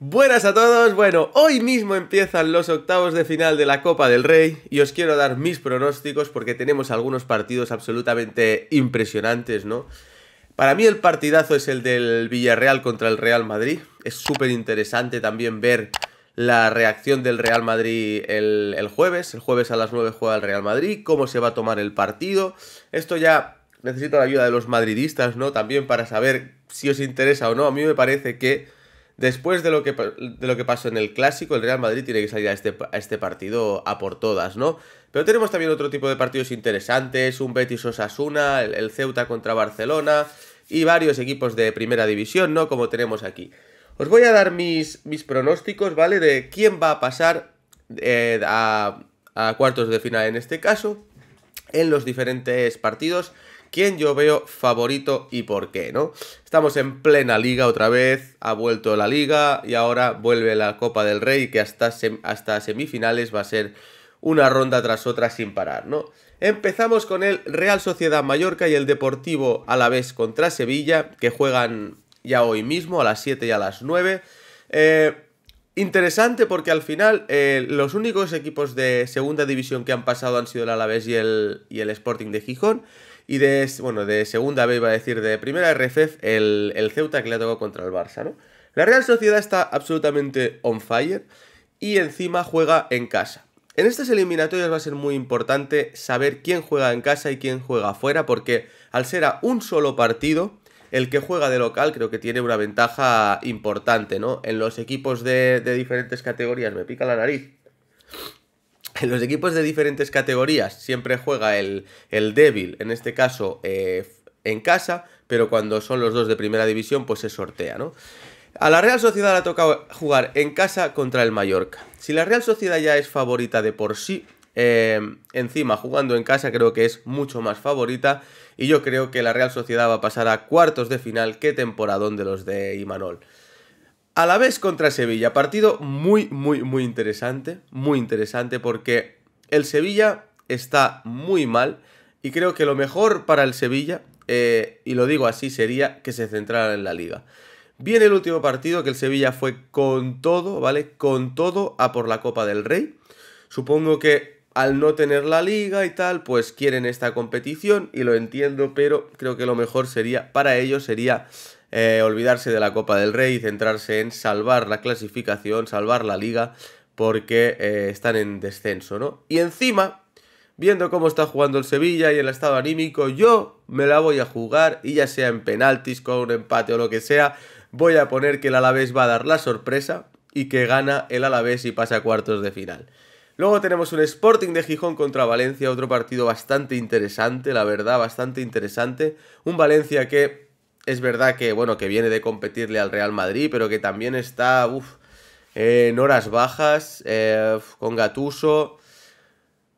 Buenas a todos, bueno, hoy mismo empiezan los octavos de final de la Copa del Rey y os quiero dar mis pronósticos porque tenemos algunos partidos absolutamente impresionantes, ¿no? Para mí el partidazo es el del Villarreal contra el Real Madrid, es súper interesante también ver la reacción del Real Madrid el, jueves, el jueves a las 9 juega el Real Madrid, cómo se va a tomar el partido, esto ya necesito la ayuda de los madridistas, ¿no? También para saber si os interesa o no, a mí me parece que Después de lo, que, pasó en el clásico, el Real Madrid tiene que salir a este, a este partido a por todas, ¿no? Pero tenemos también otro tipo de partidos interesantes, un Betis Osasuna, el, el Ceuta contra Barcelona y varios equipos de primera división, ¿no? Como tenemos aquí. Os voy a dar mis, mis pronósticos, ¿vale? De quién va a pasar eh, a cuartos de final en este caso, en los diferentes partidos quién yo veo favorito y por qué, ¿no? Estamos en plena liga otra vez, ha vuelto la liga y ahora vuelve la Copa del Rey que hasta, hasta semifinales va a ser una ronda tras otra sin parar, ¿no? Empezamos con el Real Sociedad Mallorca y el Deportivo Alavés contra Sevilla, que juegan ya hoy mismo a las 7 y a las 9. Eh, interesante porque al final eh, los únicos equipos de segunda división que han pasado han sido el Alavés y el, y el Sporting de Gijón. Y de, bueno, de segunda vez, iba a decir, de primera RFF, el, Ceuta que le ha tocado contra el Barça, ¿no? La Real Sociedad está absolutamente on fire y encima juega en casa. En estas eliminatorias va a ser muy importante saber quién juega en casa y quién juega afuera, porque al ser a un solo partido, el que juega de local creo que tiene una ventaja importante, ¿no? En los equipos de, de diferentes categorías, me pica la nariz en los equipos de diferentes categorías siempre juega el, débil, en este caso eh, en casa, pero cuando son los dos de primera división, pues se sortea, ¿no? A la Real Sociedad le ha tocado jugar en casa contra el Mallorca. Si la Real Sociedad ya es favorita de por sí, eh, encima jugando en casa creo que es mucho más favorita y yo creo que la Real Sociedad va a pasar a cuartos de final. Qué temporadón de los de Imanol. A la vez contra Sevilla, partido muy, muy, muy interesante, muy interesante porque el Sevilla está muy mal y creo que lo mejor para el Sevilla, eh, y lo digo así, sería que se centraran en la liga. Viene el último partido que el Sevilla fue con todo, ¿vale? Con todo a por la Copa del Rey. Supongo que al no tener la liga y tal, pues quieren esta competición y lo entiendo, pero creo que lo mejor sería para ellos sería eh, olvidarse de la Copa del Rey y centrarse en salvar la clasificación, salvar la liga, porque eh, están en descenso, ¿no? Y encima, viendo cómo está jugando el Sevilla y el estado anímico, yo me la voy a jugar y ya sea en penaltis, con un empate o lo que sea, voy a poner que el Alavés va a dar la sorpresa y que gana el Alavés y pasa a cuartos de final. Luego tenemos un Sporting de Gijón contra Valencia, otro partido bastante interesante, la verdad, bastante interesante. Un Valencia que es verdad que, bueno, que viene de competirle al Real Madrid, pero que también está, en horas bajas, eh, con Gatuso.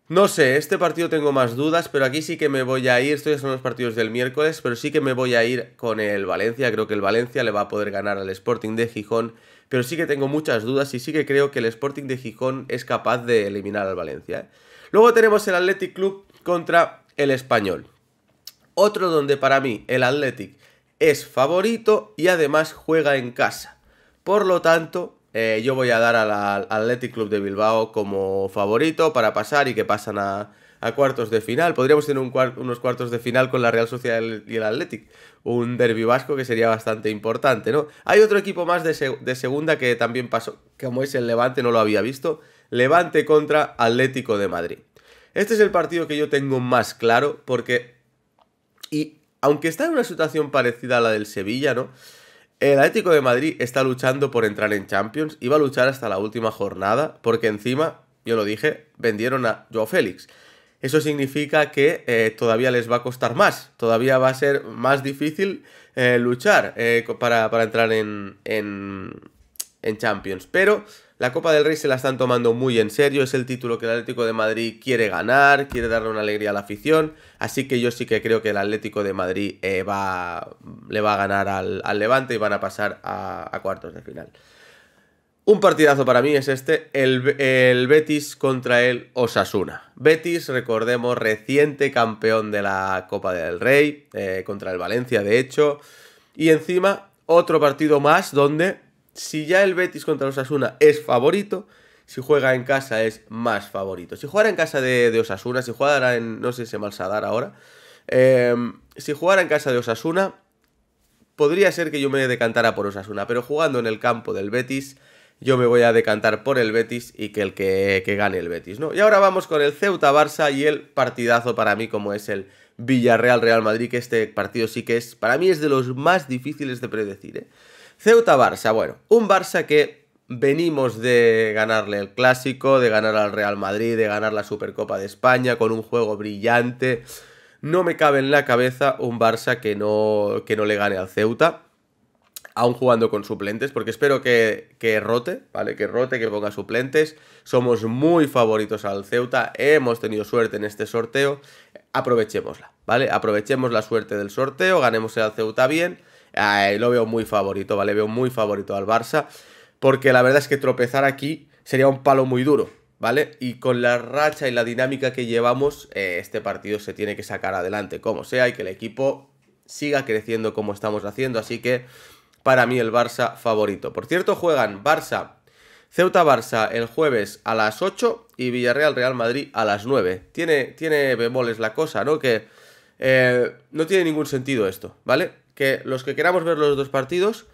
No sé, este partido tengo más dudas, pero aquí sí que me voy a ir, estoy son los partidos del miércoles, pero sí que me voy a ir con el Valencia, creo que el Valencia le va a poder ganar al Sporting de Gijón, pero sí que tengo muchas dudas y sí que creo que el Sporting de Gijón es capaz de eliminar al Valencia. ¿eh? Luego tenemos el Athletic Club contra el Español. Otro donde para mí el Athletic es favorito y además juega en casa. Por lo tanto, eh, yo voy a dar al, Athletic Club de Bilbao como favorito para pasar y que pasan a, cuartos de final. Podríamos tener unos cuartos de final con la Real Sociedad y el Athletic. Un derby vasco que sería bastante importante, ¿no? Hay otro equipo más de, segunda que también pasó, como es el Levante, no lo había visto. Levante contra Atlético de Madrid. Este es el partido que yo tengo más claro porque... Y aunque está en una situación parecida a la del Sevilla, ¿no? El Atlético de Madrid está luchando por entrar en Champions y va a luchar hasta la última jornada, porque encima, yo lo dije, vendieron a Joao Félix. Eso significa que eh, todavía les va a costar más, todavía va a ser más difícil eh, luchar eh, para, entrar en, en, en Champions. Pero la Copa del Rey se la están tomando muy en serio, es el título que el Atlético de Madrid quiere ganar, quiere darle una alegría a la afición, así que yo sí que creo que el Atlético de Madrid eh, va, le va a ganar al, Levante y van a pasar a, cuartos de final. Un partidazo para mí es este, el, Betis contra el Osasuna. Betis, recordemos, reciente campeón de la Copa del Rey, eh, contra el Valencia de hecho. Y encima, otro partido más donde si ya el Betis contra Osasuna es favorito, si juega en casa es más favorito. Si jugara en casa de, Osasuna, si jugara en, no sé si se Malsadar ahora, em, si jugara en casa de Osasuna, podría ser que yo me decantara por Osasuna, pero jugando en el campo del Betis, yo me voy a decantar por el Betis y que el que, que gane el Betis, ¿no? Y ahora vamos con el Ceuta-Barça y el partidazo para mí como es el Villarreal-Real Madrid, que este partido sí que es, para mí es de los más difíciles de predecir, ¿eh? Ceuta-Barça, bueno, un Barça que venimos de ganarle el Clásico, de ganar al Real Madrid, de ganar la Supercopa de España con un juego brillante. No me cabe en la cabeza un Barça que no, que no le gane al Ceuta, aún jugando con suplentes, porque espero que, que rote, ¿vale? Que rote, que ponga suplentes. Somos muy favoritos al Ceuta, hemos tenido suerte en este sorteo, aprovechémosla, ¿vale? Aprovechemos la suerte del sorteo, ganemos el Ceuta bien lo veo muy favorito, ¿vale? Veo muy favorito al Barça, porque la verdad es que tropezar aquí sería un palo muy duro, ¿vale? Y con la racha y la dinámica que llevamos, eh, este partido se tiene que sacar adelante como sea y que el equipo siga creciendo como estamos haciendo, así que para mí el Barça favorito. Por cierto, juegan Barça, Ceuta Barça el jueves a las 8 y Villarreal Real Madrid a las 9. Tiene, tiene bemoles la cosa, ¿no? Que eh, no tiene ningún sentido esto, ¿vale? que los que queramos ver los dos partidos,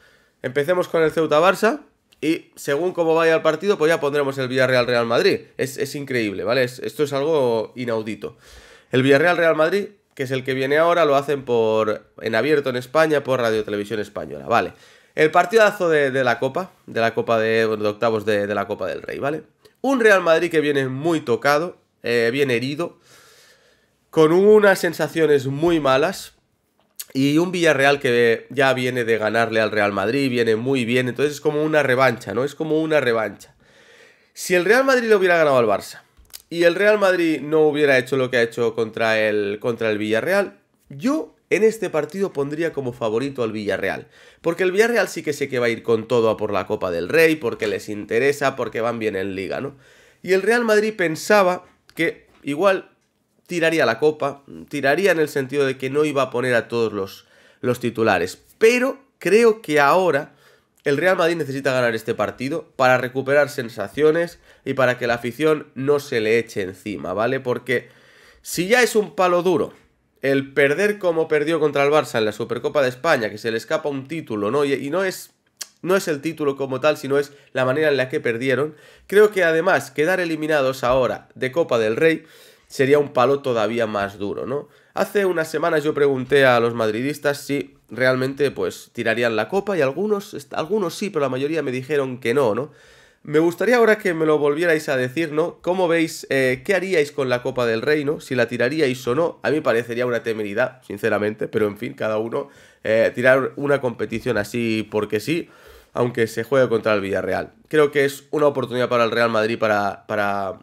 empecemos con el Ceuta Barça y según cómo vaya el partido, pues ya pondremos el Villarreal Real Madrid. Es, es increíble, ¿vale? esto es algo inaudito. El Villarreal Real Madrid, que es el que viene ahora, lo hacen por en abierto en España por Radio Televisión Española, ¿vale? El partidazo de, la Copa, de la Copa de, octavos de, la Copa del Rey, ¿vale? Un Real Madrid que viene muy tocado, eh, bien herido, con unas sensaciones muy malas, y un Villarreal que ya viene de ganarle al Real Madrid, viene muy bien, entonces es como una revancha, ¿no? Es como una revancha. Si el Real Madrid lo hubiera ganado al Barça y el Real Madrid no hubiera hecho lo que ha hecho contra el, contra el Villarreal, yo en este partido pondría como favorito al Villarreal. Porque el Villarreal sí que sé que va a ir con todo a por la Copa del Rey, porque les interesa, porque van bien en liga, ¿no? Y el Real Madrid pensaba que igual tiraría la copa, tiraría en el sentido de que no iba a poner a todos los, los titulares. Pero creo que ahora el Real Madrid necesita ganar este partido para recuperar sensaciones y para que la afición no se le eche encima, ¿vale? Porque si ya es un palo duro el perder como perdió contra el Barça en la Supercopa de España, que se le escapa un título, ¿no? Y, no es no es el título como tal, sino es la manera en la que perdieron. Creo que además quedar eliminados ahora de Copa del Rey sería un palo todavía más duro, ¿no? Hace unas semanas yo pregunté a los madridistas si realmente pues tirarían la copa y algunos, algunos sí, pero la mayoría me dijeron que no, ¿no? Me gustaría ahora que me lo volvierais a decir, ¿no? ¿Cómo veis eh, qué haríais con la Copa del Reino? Si la tiraríais o no. A mí parecería una temeridad, sinceramente, pero en fin, cada uno eh, tirar una competición así porque sí, aunque se juegue contra el Villarreal. Creo que es una oportunidad para el Real Madrid para, para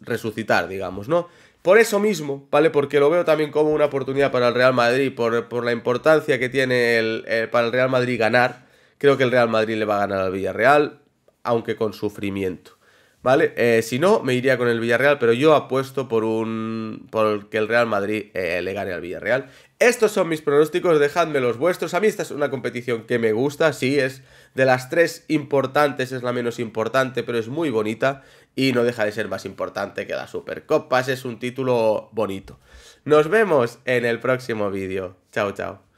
resucitar, digamos, ¿no? Por eso mismo, ¿vale? Porque lo veo también como una oportunidad para el Real Madrid, por, por la importancia que tiene el, eh, para el Real Madrid ganar. Creo que el Real Madrid le va a ganar al Villarreal, aunque con sufrimiento. ¿Vale? Eh, si no, me iría con el Villarreal, pero yo apuesto por un. por que el Real Madrid eh, le gane al Villarreal. Estos son mis pronósticos, dejadme los vuestros. A mí esta es una competición que me gusta, sí, es de las tres importantes, es la menos importante, pero es muy bonita y no deja de ser más importante que la Supercopa. Es un título bonito. Nos vemos en el próximo vídeo. Chao, chao.